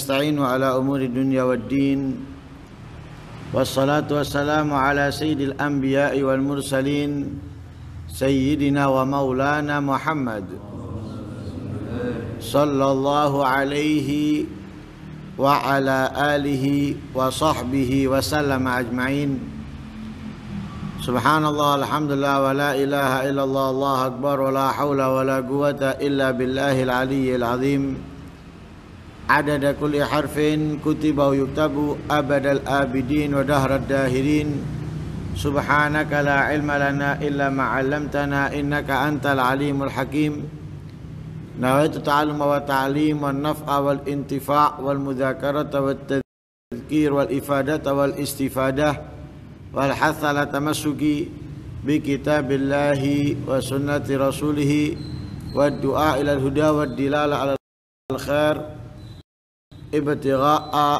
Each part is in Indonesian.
ونستعين على أمور الدنيا والدين والصلاة والسلام على سيد الأنبياء والمرسلين سيدنا ومولانا محمد صلى الله عليه وعلى آله وصحبه وسلم أجمعين سبحان الله الحمد لله ولا إله إلا الله الله أكبر ولا حول ولا قوة إلا بالله العلي العظيم عدد كل حرف كتب ويكتب أبد الآبدين ودهر الداهرين سبحانك لا علم لنا إلا ما علمتنا إنك أنت العليم الحكيم نويت التعلم والتعليم والنفع والانتفاع والمذاكرة والتذكير والإفادة والاستفادة والحث على تمسك بكتاب الله وسنة رسوله والدعاء إلى الهدى والدلالة على الخير ابتغاء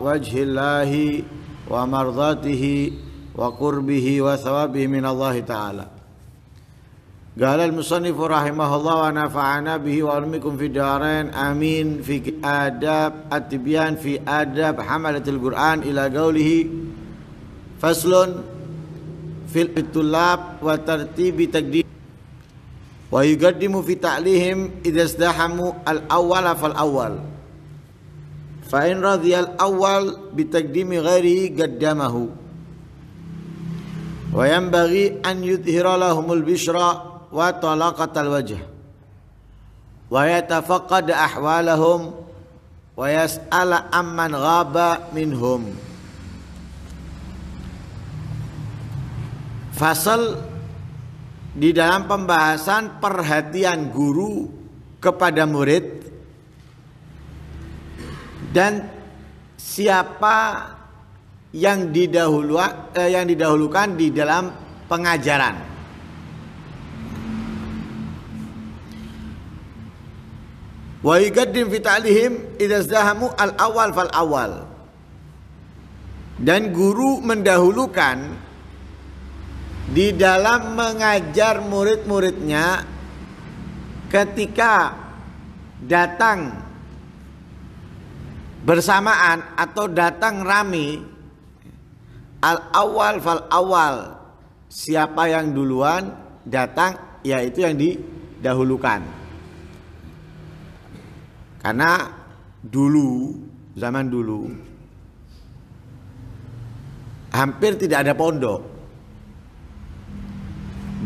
وجه الله ومرضاته وقربه وثوابه من الله تعالى قال المصنف رحمه الله ونفعنا به وعلمكم في الدارين امين في آداب التبيان في آداب حملة القرآن إلى قوله فصل في الطلاب وترتيب تقديم ويقدم في تعليهم إذا ازدحموا الأول فالأول fa in radhiyal awwal bi taqdimi ghairihi qaddamahu wa yanbaghi an yudhhira lahumul bishra wa talaqatal wajh wa yatafaqad ahwalahum wa yas'ala amman ghaba minhum fasal di dalam pembahasan perhatian guru kepada murid dan siapa yang didahulukan eh, yang didahulukan di dalam pengajaran. Wa yuqaddim fi ta'lihim idza zahamu al awal fal awal. Dan guru mendahulukan di dalam mengajar murid-muridnya ketika datang bersamaan atau datang rami al awal fal awal siapa yang duluan datang yaitu yang didahulukan karena dulu zaman dulu hampir tidak ada pondok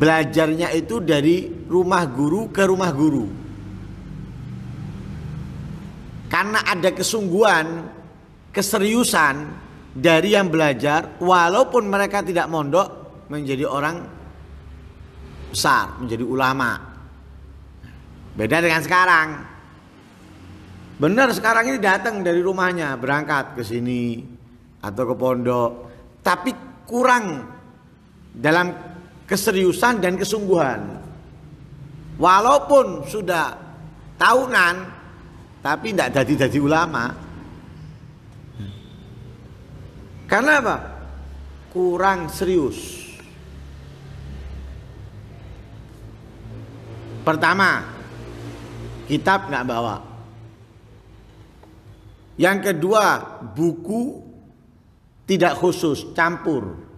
belajarnya itu dari rumah guru ke rumah guru karena ada kesungguhan, keseriusan dari yang belajar walaupun mereka tidak mondok menjadi orang besar, menjadi ulama. Beda dengan sekarang. Benar sekarang ini datang dari rumahnya, berangkat ke sini atau ke pondok, tapi kurang dalam keseriusan dan kesungguhan. Walaupun sudah tahunan tapi tidak jadi-jadi ulama karena apa kurang serius pertama kitab nggak bawa yang kedua buku tidak khusus campur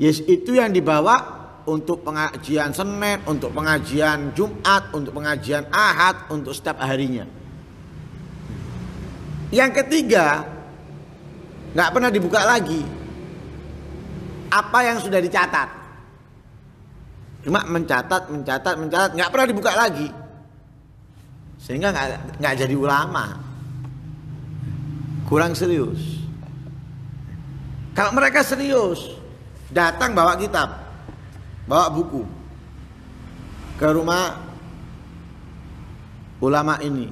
Yes, itu yang dibawa untuk pengajian Senin, untuk pengajian Jumat, untuk pengajian Ahad, untuk setiap harinya. Yang ketiga, nggak pernah dibuka lagi. Apa yang sudah dicatat? Cuma mencatat, mencatat, mencatat, nggak pernah dibuka lagi. Sehingga nggak nggak jadi ulama. Kurang serius. Kalau mereka serius, datang bawa kitab, bawa buku ke rumah ulama ini,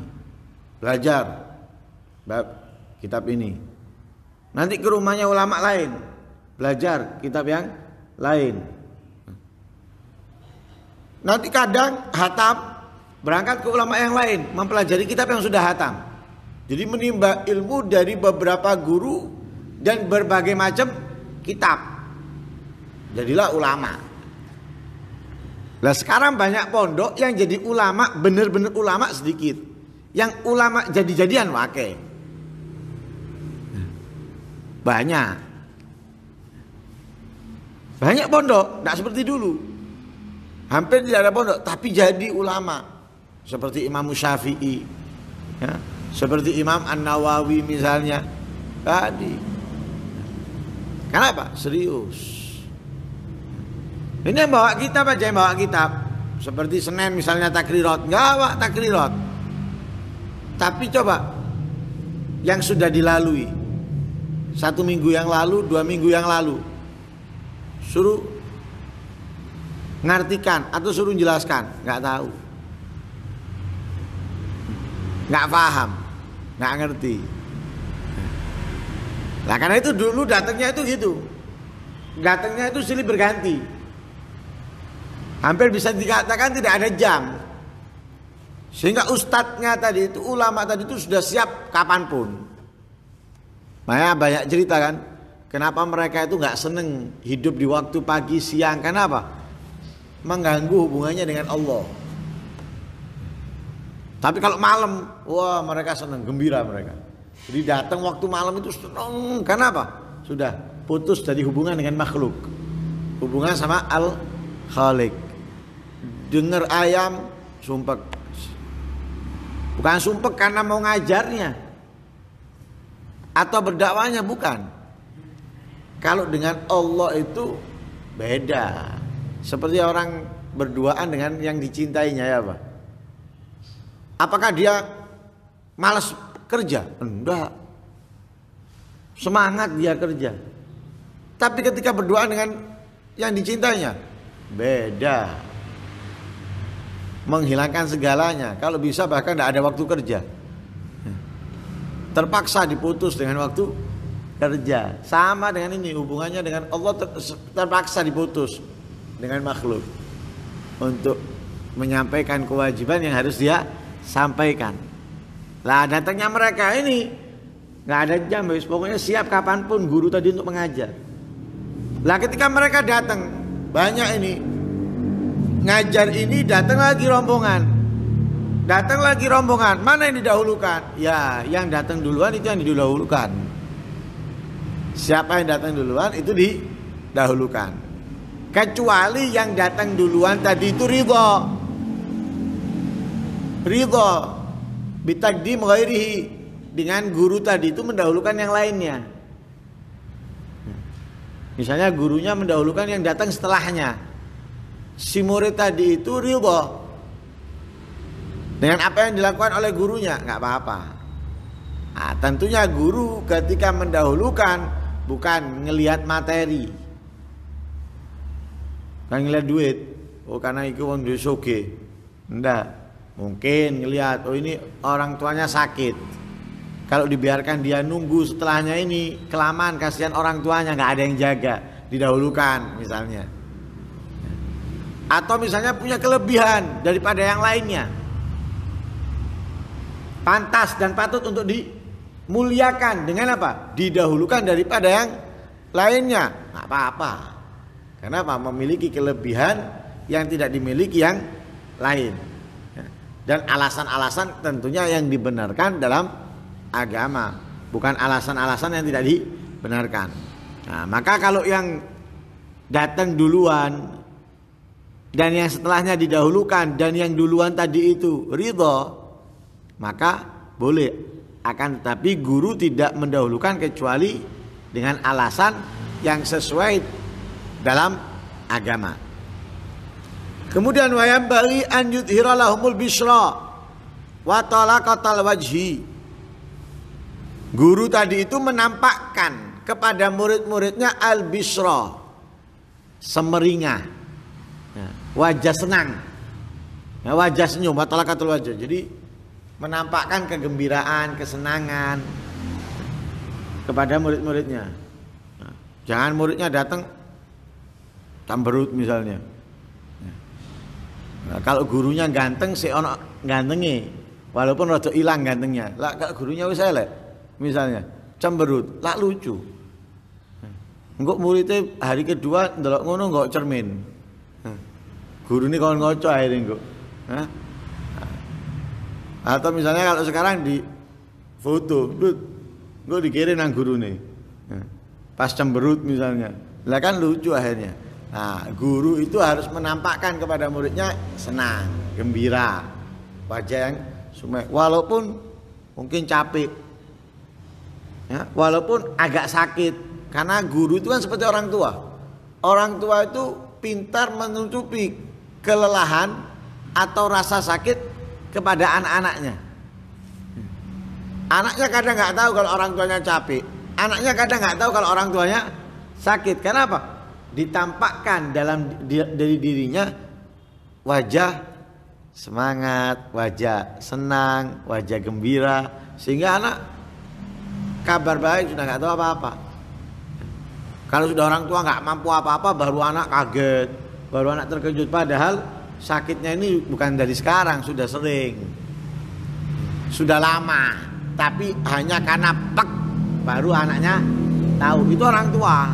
belajar, bab kitab ini. Nanti ke rumahnya ulama lain, belajar kitab yang lain. Nanti kadang hatam berangkat ke ulama yang lain mempelajari kitab yang sudah hatam. Jadi menimba ilmu dari beberapa guru dan berbagai macam kitab. Jadilah ulama. Nah sekarang banyak pondok yang jadi ulama bener-bener ulama sedikit. Yang ulama jadi-jadian wakai banyak banyak pondok tidak seperti dulu hampir tidak ada pondok tapi jadi ulama seperti Imam Syafi'i ya, seperti Imam An Nawawi misalnya tadi kenapa serius ini yang bawa kitab aja yang bawa kitab seperti Senin misalnya takrirot nggak bawa takrirot tapi coba yang sudah dilalui satu minggu yang lalu, dua minggu yang lalu. Suruh ngartikan atau suruh jelaskan, nggak tahu. Nggak paham, nggak ngerti. Nah karena itu dulu datangnya itu gitu. Datangnya itu silih berganti. Hampir bisa dikatakan tidak ada jam. Sehingga ustadznya tadi itu, ulama tadi itu sudah siap kapanpun. Makanya banyak cerita kan. Kenapa mereka itu nggak seneng hidup di waktu pagi siang? Karena apa? Mengganggu hubungannya dengan Allah. Tapi kalau malam, wah mereka seneng gembira mereka. Jadi datang waktu malam itu seneng Karena apa? Sudah putus dari hubungan dengan makhluk. Hubungan sama al khalik. Dengar ayam, sumpek. Bukan sumpek karena mau ngajarnya, atau berdakwanya bukan. Kalau dengan Allah itu beda. Seperti orang berduaan dengan yang dicintainya ya apa Apakah dia malas kerja? Enggak. Semangat dia kerja. Tapi ketika berdoa dengan yang dicintainya beda. Menghilangkan segalanya. Kalau bisa bahkan tidak ada waktu kerja terpaksa diputus dengan waktu kerja sama dengan ini hubungannya dengan Allah ter, terpaksa diputus dengan makhluk untuk menyampaikan kewajiban yang harus dia sampaikan lah datangnya mereka ini nggak ada jam pokoknya siap kapanpun guru tadi untuk mengajar lah ketika mereka datang banyak ini ngajar ini datang lagi rombongan Datang lagi rombongan, mana yang didahulukan? Ya, yang datang duluan itu yang didahulukan. Siapa yang datang duluan itu didahulukan. Kecuali yang datang duluan tadi itu ridho. Ridho bitakdi mengairihi dengan guru tadi itu mendahulukan yang lainnya. Misalnya gurunya mendahulukan yang datang setelahnya. Si murid tadi itu ridho dengan apa yang dilakukan oleh gurunya nggak apa-apa nah, tentunya guru ketika mendahulukan bukan ngelihat materi bukan ngelihat duit oh karena itu wong duit soge enggak mungkin ngelihat oh ini orang tuanya sakit kalau dibiarkan dia nunggu setelahnya ini kelamaan kasihan orang tuanya nggak ada yang jaga didahulukan misalnya atau misalnya punya kelebihan daripada yang lainnya pantas dan patut untuk dimuliakan dengan apa? Didahulukan daripada yang lainnya. Nggak apa-apa. Karena apa? Memiliki kelebihan yang tidak dimiliki yang lain. Ya. Dan alasan-alasan tentunya yang dibenarkan dalam agama, bukan alasan-alasan yang tidak dibenarkan. Nah, maka kalau yang datang duluan dan yang setelahnya didahulukan dan yang duluan tadi itu ridho maka boleh akan tetapi guru tidak mendahulukan kecuali dengan alasan yang sesuai dalam agama. Kemudian wayam bali an lahumul bisra wa talaqatal wajhi. Guru tadi itu menampakkan kepada murid-muridnya al bisra semeringah ya, wajah senang ya, wajah senyum wa talaqatul wajh. Jadi menampakkan kegembiraan, kesenangan kepada murid-muridnya. Nah, jangan muridnya datang tamberut misalnya. Ya. Nah, kalau gurunya ganteng si ono gantengi, walaupun rada hilang gantengnya. Lah kalau gurunya wis elek misalnya cemberut, lah lucu. Nah, Engkau muridnya hari kedua ndelok ngono nggak cermin. Nah, Guru ini kawan ngoco akhirnya enggak atau misalnya kalau sekarang di foto lu gue dikirim nang guru nih ya. pas cemberut misalnya lah kan lucu akhirnya nah guru itu harus menampakkan kepada muridnya senang gembira wajah yang sumek walaupun mungkin capek ya walaupun agak sakit karena guru itu kan seperti orang tua orang tua itu pintar menutupi kelelahan atau rasa sakit kepada anak-anaknya. Anaknya kadang nggak tahu kalau orang tuanya capek. Anaknya kadang nggak tahu kalau orang tuanya sakit. Kenapa? Ditampakkan dalam dari dirinya wajah semangat, wajah senang, wajah gembira, sehingga anak kabar baik sudah nggak tahu apa-apa. Kalau sudah orang tua nggak mampu apa-apa, baru anak kaget, baru anak terkejut. Padahal sakitnya ini bukan dari sekarang, sudah sering. Sudah lama, tapi hanya karena pek baru anaknya tahu. Itu orang tua.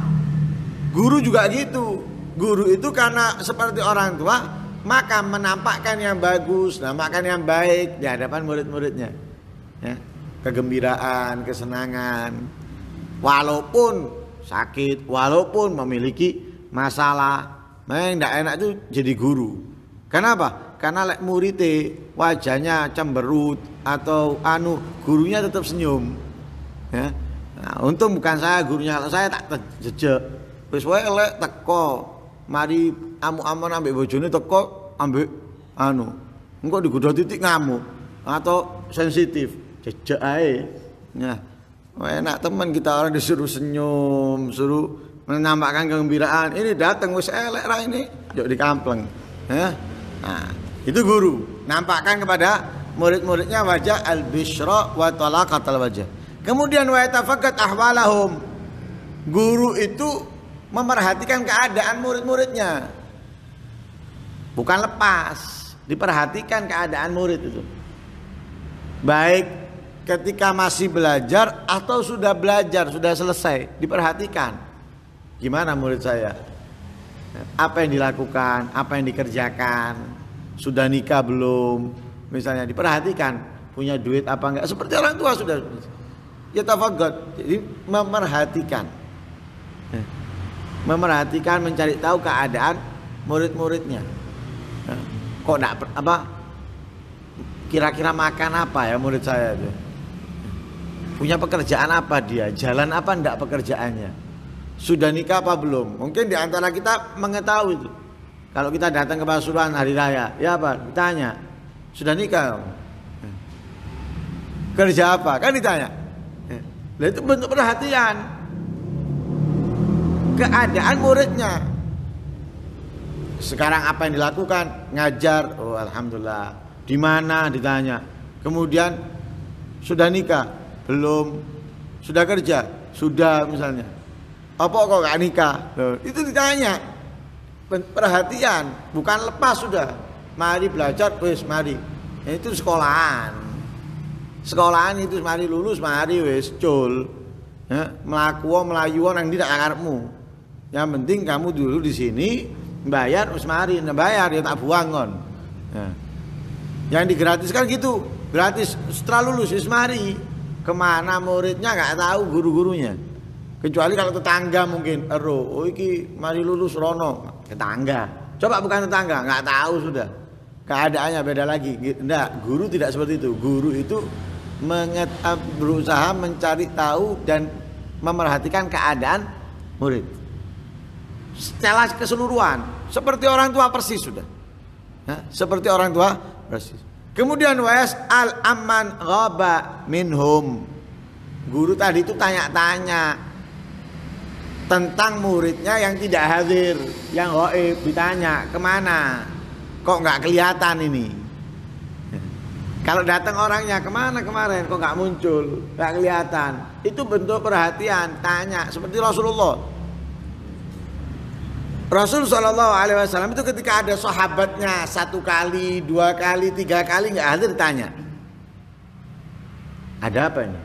Guru juga gitu. Guru itu karena seperti orang tua, maka menampakkan yang bagus, menampakkan yang baik di hadapan murid-muridnya. Ya, kegembiraan, kesenangan. Walaupun sakit, walaupun memiliki masalah, Nah, yang tidak enak itu jadi guru. Kenapa? Karena lek murite wajahnya cemberut atau anu gurunya tetap senyum. Ya. Nah, untung bukan saya gurunya, kalau saya tak jejak. Wis wae lek teko mari amu amon ambek bojone teko ambek anu. Engko digodho titik ngamuk atau sensitif, Jejak ae. Nah, enak teman kita orang disuruh senyum, suruh menampakkan kegembiraan. Ini datang wis elek ra ini, yuk dikampleng. Ya nah, itu guru nampakkan kepada murid-muridnya wajah al bishro wa talaqatal wajah kemudian wa tafakat ahwalahum guru itu memperhatikan keadaan murid-muridnya bukan lepas diperhatikan keadaan murid itu baik ketika masih belajar atau sudah belajar sudah selesai diperhatikan gimana murid saya apa yang dilakukan apa yang dikerjakan sudah nikah belum misalnya diperhatikan punya duit apa enggak seperti orang tua sudah ya tafagot jadi memerhatikan eh. memerhatikan mencari tahu keadaan murid-muridnya eh. kok enggak apa kira-kira makan apa ya murid saya itu punya pekerjaan apa dia jalan apa enggak pekerjaannya sudah nikah apa belum mungkin diantara kita mengetahui itu kalau kita datang ke Pasuruan hari raya, ya apa? Ditanya, sudah nikah? Kerja apa? Kan ditanya. Nah, itu bentuk perhatian keadaan muridnya. Sekarang apa yang dilakukan? Ngajar. Oh, alhamdulillah. Di mana ditanya. Kemudian sudah nikah? Belum. Sudah kerja? Sudah misalnya. Apa kok gak nikah? Loh, itu ditanya perhatian bukan lepas sudah mari belajar wis mari itu sekolahan sekolahan itu mari lulus mari wis cul ya, melakuo melayuo yang tidak akarmu yang penting kamu dulu di sini bayar wis mari bayar ya tak buang kan ya. yang digratiskan gitu gratis setelah lulus wis mari kemana muridnya nggak tahu guru-gurunya kecuali kalau tetangga mungkin ero oh iki mari lulus rono tetangga. Coba bukan tetangga, nggak tahu sudah. Keadaannya beda lagi. Enggak, guru tidak seperti itu. Guru itu mengetah, eh, berusaha mencari tahu dan memerhatikan keadaan murid. Secara keseluruhan, seperti orang tua persis sudah. Nah, seperti orang tua persis. Kemudian was al aman ghaba minhum. Guru tadi itu tanya-tanya, tentang muridnya yang tidak hadir yang hoib ditanya kemana kok nggak kelihatan ini kalau datang orangnya kemana kemarin kok nggak muncul nggak kelihatan itu bentuk perhatian tanya seperti Rasulullah Rasul Shallallahu Alaihi Wasallam itu ketika ada sahabatnya satu kali dua kali tiga kali nggak hadir tanya ada apa ini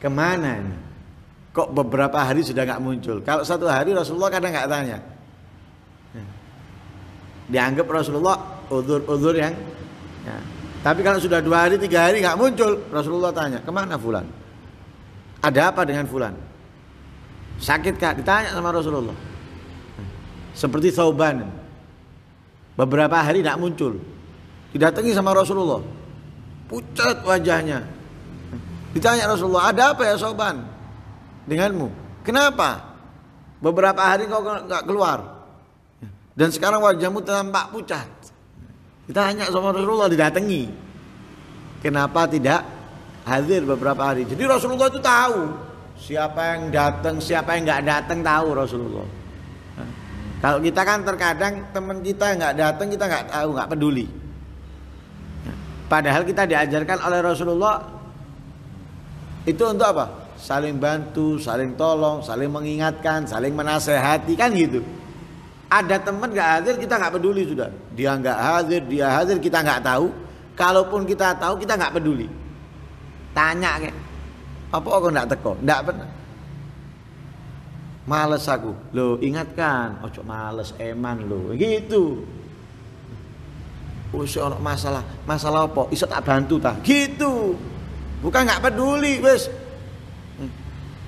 kemana ini kok beberapa hari sudah nggak muncul. Kalau satu hari Rasulullah kadang nggak tanya. Ya. Dianggap Rasulullah udur-udur yang. Ya. Tapi kalau sudah dua hari tiga hari nggak muncul Rasulullah tanya kemana Fulan? Ada apa dengan Fulan? Sakit kak? Ditanya sama Rasulullah. Ya. Seperti Sauban. Beberapa hari nggak muncul. Didatangi sama Rasulullah. Pucat wajahnya. Ya. Ditanya Rasulullah, ada apa ya Sauban? denganmu. Kenapa? Beberapa hari kau nggak keluar. Dan sekarang wajahmu tampak pucat. kita hanya sama Rasulullah didatangi. Kenapa tidak hadir beberapa hari? Jadi Rasulullah itu tahu siapa yang datang, siapa yang nggak datang tahu Rasulullah. Kalau kita kan terkadang teman kita nggak datang kita nggak tahu nggak peduli. Padahal kita diajarkan oleh Rasulullah itu untuk apa? saling bantu, saling tolong, saling mengingatkan, saling menasehati kan gitu. Ada teman nggak hadir kita nggak peduli sudah. Dia nggak hadir, dia hadir kita nggak tahu. Kalaupun kita tahu kita nggak peduli. Tanya kayak apa kok nggak teko? Nggak pernah. Males aku. Lo ingatkan, ojo males eman lo. Gitu. orang masalah, masalah apa? Isak tak bantu tak. Gitu. Bukan nggak peduli, wes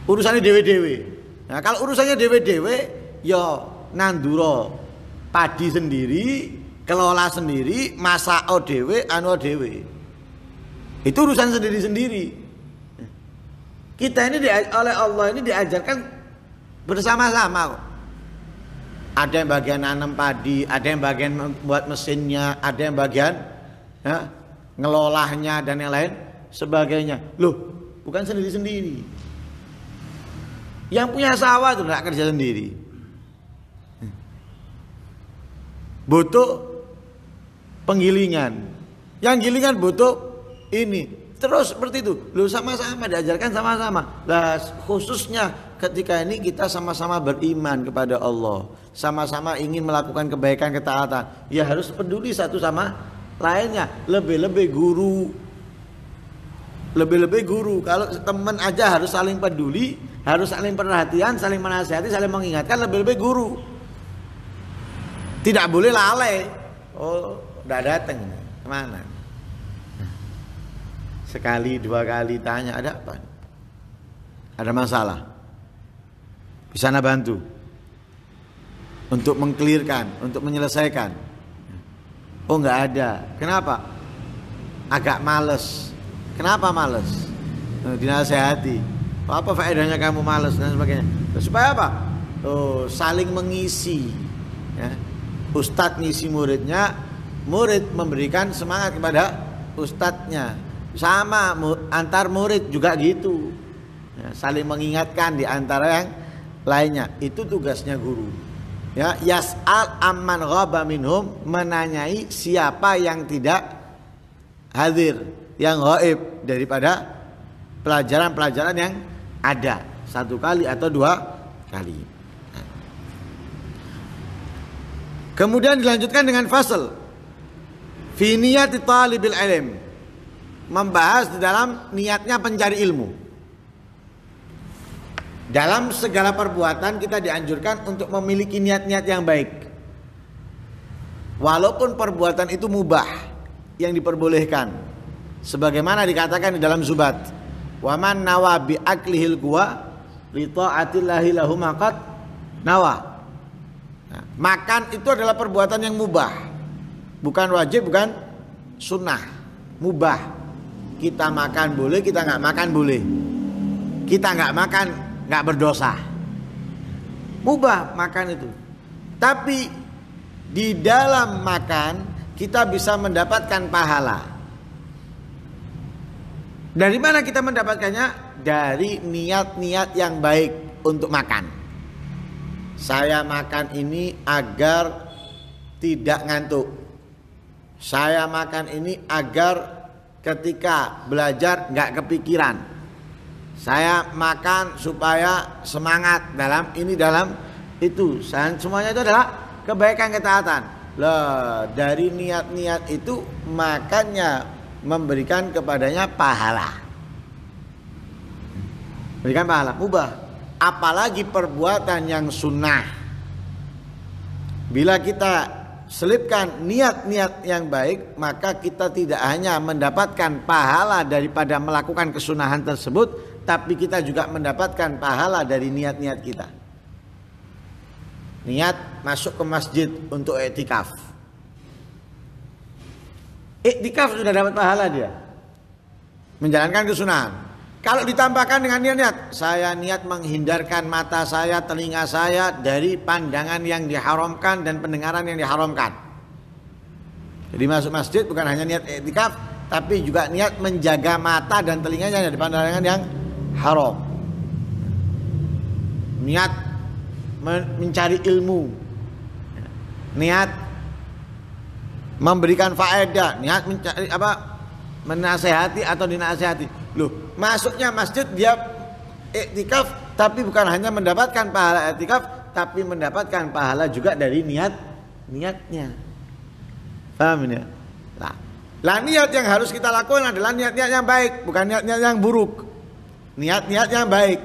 urusannya dewe-dewe. Nah, kalau urusannya dewe-dewe, ya nanduro padi sendiri, kelola sendiri, o dewe, anu dewe. Itu urusan sendiri-sendiri. Kita ini di, oleh Allah ini diajarkan bersama-sama Ada yang bagian nanam padi, ada yang bagian membuat mesinnya, ada yang bagian ya, ngelolahnya dan yang lain sebagainya. Loh, bukan sendiri-sendiri. Yang punya sawah itu nggak kerja sendiri. Butuh penggilingan. Yang gilingan butuh ini. Terus seperti itu. Lu sama-sama diajarkan sama-sama. Nah, khususnya ketika ini kita sama-sama beriman kepada Allah, sama-sama ingin melakukan kebaikan ketaatan. Ya harus peduli satu sama lainnya. Lebih-lebih guru lebih-lebih guru kalau teman aja harus saling peduli harus saling perhatian, saling menasihati, saling mengingatkan lebih-lebih guru. Tidak boleh lalai. Oh, tidak datang. Kemana? Sekali dua kali tanya ada apa? Ada masalah? Bisa anda bantu? Untuk mengklirkan, untuk menyelesaikan. Oh nggak ada. Kenapa? Agak males. Kenapa males? Dinasehati apa faedahnya kamu males dan sebagainya supaya apa oh, saling mengisi ya. Ustadz ngisi muridnya murid memberikan semangat kepada ustadznya sama antar murid juga gitu ya, saling mengingatkan di antara yang lainnya itu tugasnya guru ya yas'al amman ghaba minhum menanyai siapa yang tidak hadir yang gaib daripada pelajaran-pelajaran yang ada satu kali atau dua kali. Nah. Kemudian dilanjutkan dengan fasal. Fi talibil ilm. Membahas di dalam niatnya pencari ilmu. Dalam segala perbuatan kita dianjurkan untuk memiliki niat-niat yang baik. Walaupun perbuatan itu mubah yang diperbolehkan. Sebagaimana dikatakan di dalam zubat man nawa bi aklihil gua li taatillahi lahumakat nawa. Nah, makan itu adalah perbuatan yang mubah. Bukan wajib, bukan sunnah. Mubah. Kita makan boleh, kita nggak makan boleh. Kita nggak makan nggak berdosa. Mubah makan itu. Tapi di dalam makan kita bisa mendapatkan pahala. Dari mana kita mendapatkannya? Dari niat-niat yang baik untuk makan. Saya makan ini agar tidak ngantuk. Saya makan ini agar ketika belajar nggak kepikiran. Saya makan supaya semangat dalam ini dalam itu. Semuanya itu adalah kebaikan ketaatan. Lah, dari niat-niat itu makannya memberikan kepadanya pahala. Berikan pahala mubah, apalagi perbuatan yang sunnah. Bila kita selipkan niat-niat yang baik, maka kita tidak hanya mendapatkan pahala daripada melakukan kesunahan tersebut, tapi kita juga mendapatkan pahala dari niat-niat kita. Niat masuk ke masjid untuk etikaf Iktikaf eh, sudah dapat pahala dia. Menjalankan kesunahan. Kalau ditambahkan dengan niat-niat, saya niat menghindarkan mata saya, telinga saya dari pandangan yang diharamkan dan pendengaran yang diharamkan. Jadi masuk masjid bukan hanya niat iktikaf, eh, tapi juga niat menjaga mata dan telinganya dari pandangan yang haram. Niat mencari ilmu. Niat memberikan faedah niat mencari apa menasehati atau dinasehati loh masuknya masjid dia iktikaf tapi bukan hanya mendapatkan pahala iktikaf tapi mendapatkan pahala juga dari niat niatnya paham ya nah, lah niat yang harus kita lakukan adalah niat-niat yang baik bukan niat-niat yang buruk niat-niat yang baik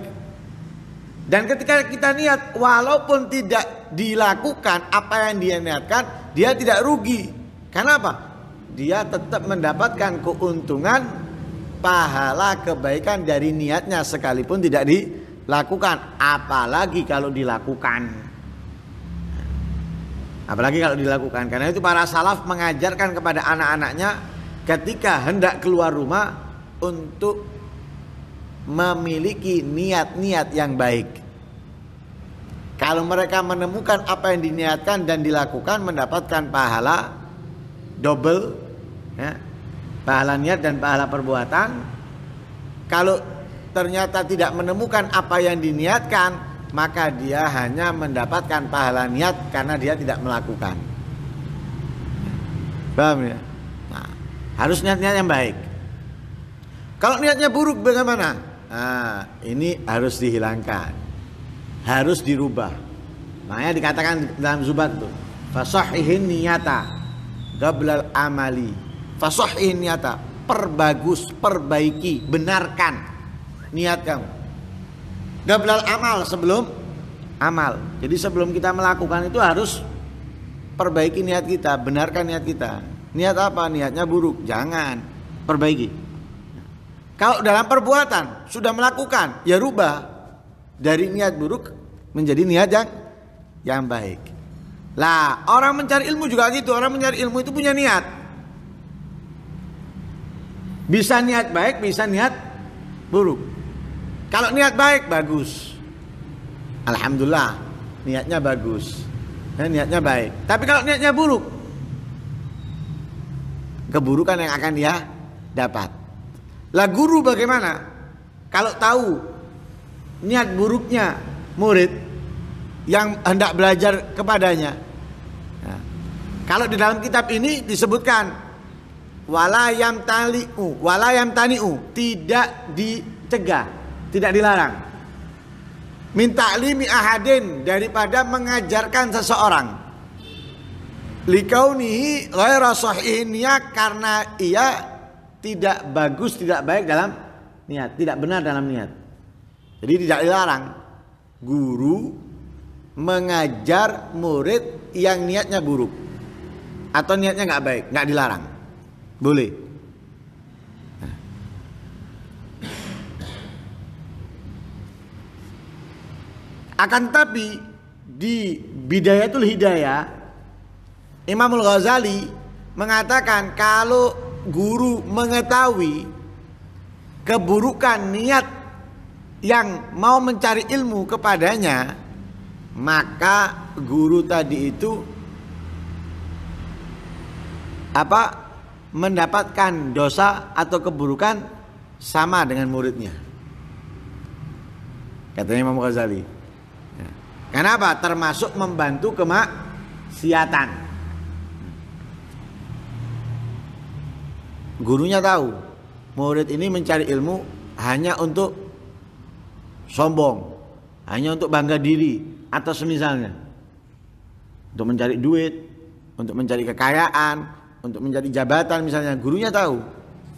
dan ketika kita niat walaupun tidak dilakukan apa yang dia niatkan dia tidak rugi karena apa? Dia tetap mendapatkan keuntungan pahala kebaikan dari niatnya sekalipun tidak dilakukan, apalagi kalau dilakukan. Apalagi kalau dilakukan. Karena itu para salaf mengajarkan kepada anak-anaknya ketika hendak keluar rumah untuk memiliki niat-niat yang baik. Kalau mereka menemukan apa yang diniatkan dan dilakukan mendapatkan pahala double ya, pahala niat dan pahala perbuatan kalau ternyata tidak menemukan apa yang diniatkan maka dia hanya mendapatkan pahala niat karena dia tidak melakukan paham ya nah, harus niat-niat yang baik kalau niatnya buruk bagaimana nah, ini harus dihilangkan harus dirubah makanya dikatakan dalam zubat tuh fasahihin niyata gablal amali fasohin niata perbagus perbaiki benarkan niat kamu gablal amal sebelum amal jadi sebelum kita melakukan itu harus perbaiki niat kita benarkan niat kita niat apa niatnya buruk jangan perbaiki kalau dalam perbuatan sudah melakukan ya rubah dari niat buruk menjadi niat yang yang baik lah, orang mencari ilmu juga gitu. Orang mencari ilmu itu punya niat. Bisa niat baik, bisa niat buruk. Kalau niat baik bagus. Alhamdulillah, niatnya bagus. Ya, niatnya baik. Tapi kalau niatnya buruk, keburukan yang akan dia dapat. Lah guru bagaimana? Kalau tahu niat buruknya murid, yang hendak belajar kepadanya. Nah, kalau di dalam kitab ini disebutkan walayam taliu, walayam taniu tidak dicegah, tidak dilarang. Minta limi ahadin daripada mengajarkan seseorang. Likaunihi ghaira karena ia tidak bagus, tidak baik dalam niat, tidak benar dalam niat. Jadi tidak dilarang. Guru mengajar murid yang niatnya buruk atau niatnya nggak baik, nggak dilarang, boleh. Akan tapi di Bidayatul Hidayah Imamul Ghazali mengatakan kalau guru mengetahui keburukan niat yang mau mencari ilmu kepadanya maka guru tadi itu apa mendapatkan dosa atau keburukan sama dengan muridnya katanya Imam Ghazali ya. kenapa termasuk membantu kemaksiatan gurunya tahu murid ini mencari ilmu hanya untuk sombong hanya untuk bangga diri atau semisalnya untuk mencari duit untuk mencari kekayaan untuk mencari jabatan misalnya gurunya tahu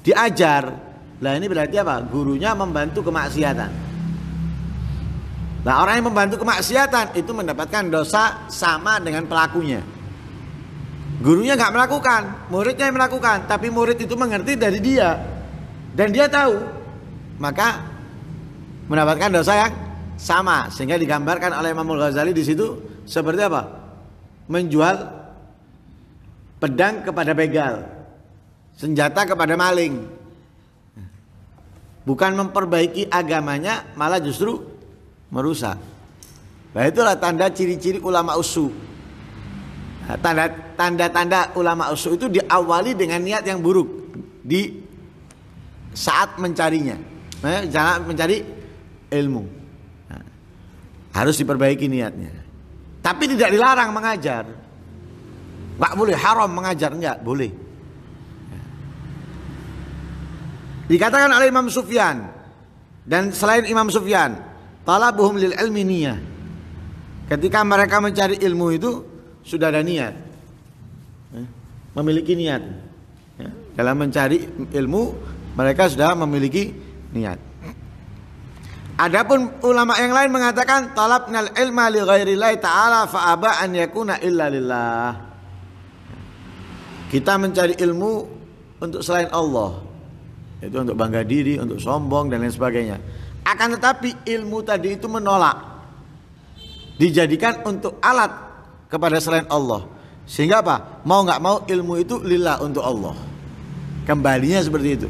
diajar lah ini berarti apa gurunya membantu kemaksiatan nah orang yang membantu kemaksiatan itu mendapatkan dosa sama dengan pelakunya gurunya nggak melakukan muridnya yang melakukan tapi murid itu mengerti dari dia dan dia tahu maka mendapatkan dosa yang sama sehingga digambarkan oleh Imam Ghazali di situ seperti apa? Menjual pedang kepada begal, senjata kepada maling. Bukan memperbaiki agamanya, malah justru merusak. Nah itulah tanda ciri-ciri ulama usu. Nah, tanda-tanda ulama usu itu diawali dengan niat yang buruk di saat mencarinya, nah, jangan mencari ilmu. Harus diperbaiki niatnya. Tapi tidak dilarang mengajar. Nggak boleh haram mengajar, enggak boleh. Dikatakan oleh Imam Sufyan dan selain Imam Sufyan, talabuhum lil ilmi niyah. Ketika mereka mencari ilmu itu sudah ada niat. Ya, memiliki niat. Ya, dalam mencari ilmu mereka sudah memiliki niat. Adapun ulama yang lain mengatakan talabnal ilma li ghairillahi ta'ala fa'aba an yakuna illa lillah. Kita mencari ilmu untuk selain Allah. Itu untuk bangga diri, untuk sombong dan lain sebagainya. Akan tetapi ilmu tadi itu menolak dijadikan untuk alat kepada selain Allah. Sehingga apa? Mau nggak mau ilmu itu lillah untuk Allah. Kembalinya seperti itu.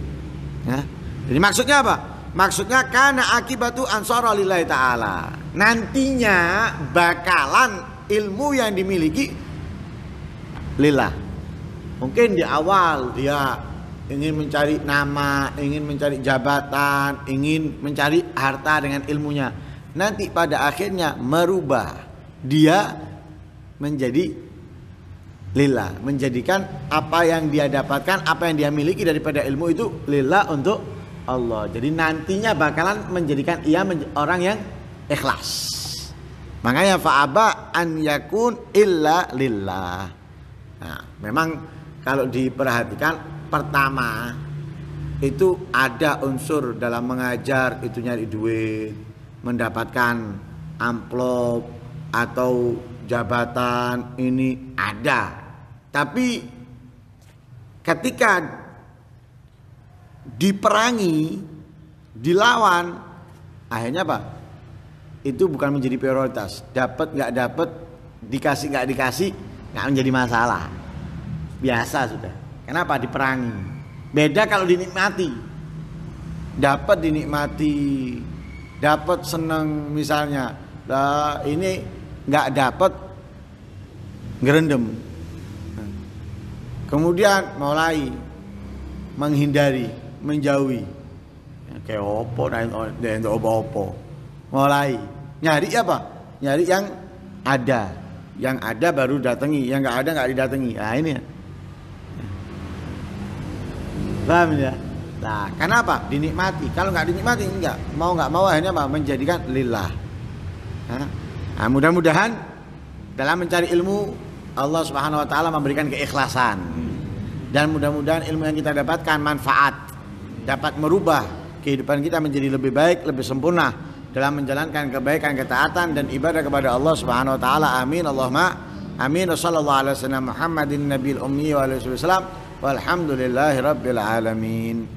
Ya. Jadi maksudnya apa? Maksudnya karena akibatu ansara lillahi taala. Nantinya bakalan ilmu yang dimiliki lillah. Mungkin di awal dia ingin mencari nama, ingin mencari jabatan, ingin mencari harta dengan ilmunya. Nanti pada akhirnya merubah dia menjadi lillah, menjadikan apa yang dia dapatkan, apa yang dia miliki daripada ilmu itu lillah untuk Allah. Jadi nantinya bakalan menjadikan ia menj orang yang ikhlas. Makanya fa'aba an yakun illa lillah. Nah, memang kalau diperhatikan pertama itu ada unsur dalam mengajar itu nyari duit, mendapatkan amplop atau jabatan ini ada. Tapi ketika diperangi, dilawan, akhirnya apa? Itu bukan menjadi prioritas. Dapat nggak dapat, dikasih nggak dikasih, nggak menjadi masalah. Biasa sudah. Kenapa diperangi? Beda kalau dinikmati. Dapat dinikmati, dapat seneng misalnya. Nah, ini nggak dapat gerendem. Nah, kemudian mulai menghindari menjauhi kayak opo nah, oh, dan opo-opo mulai nyari apa nyari yang ada yang ada baru datangi yang nggak ada nggak didatangi nah ini paham ya nah kenapa dinikmati kalau nggak dinikmati enggak mau nggak mau akhirnya apa menjadikan lillah nah, mudah-mudahan dalam mencari ilmu Allah Subhanahu Wa Taala memberikan keikhlasan dan mudah-mudahan ilmu yang kita dapatkan manfaat dapat merubah kehidupan kita menjadi lebih baik, lebih sempurna dalam menjalankan kebaikan, ketaatan dan ibadah kepada Allah Subhanahu wa taala. Amin. Allahumma amin. Sallallahu alaihi wasallam Muhammadin nabiyil ummi wa alaihi wasallam. Walhamdulillahirabbil rabbil alamin.